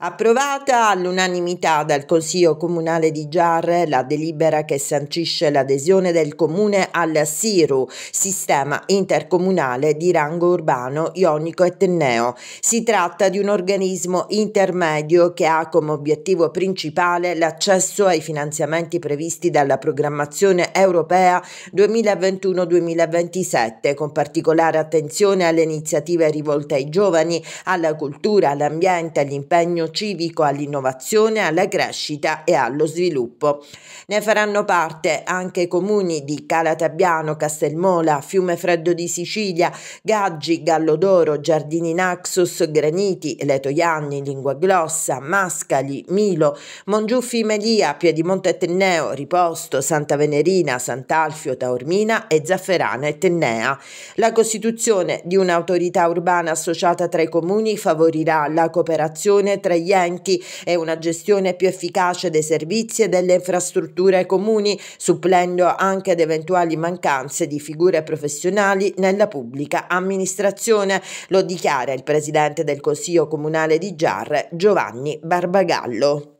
Approvata all'unanimità dal Consiglio Comunale di Giarre la delibera che sancisce l'adesione del Comune al SIRU, Sistema Intercomunale di Rango Urbano, Ionico e Si tratta di un organismo intermedio che ha come obiettivo principale l'accesso ai finanziamenti previsti dalla programmazione europea 2021-2027, con particolare attenzione alle iniziative rivolte ai giovani, alla cultura, all'ambiente, all'impegno civico all'innovazione, alla crescita e allo sviluppo. Ne faranno parte anche comuni di Calatabiano, Castelmola, Fiume Freddo di Sicilia, Gaggi, Gallodoro, Giardini Naxos, Graniti, Letoianni, Lingua Glossa, Mascali, Milo, Mongiuffi Melia, Piedimonte Tenneo, Riposto, Santa Venerina, Sant'Alfio, Taormina e Zafferana e Tennea. La costituzione di un'autorità urbana associata tra i comuni favorirà la cooperazione tra i agli enti e una gestione più efficace dei servizi e delle infrastrutture comuni, supplendo anche ad eventuali mancanze di figure professionali nella pubblica amministrazione. Lo dichiara il presidente del Consiglio Comunale di Giarre, Giovanni Barbagallo.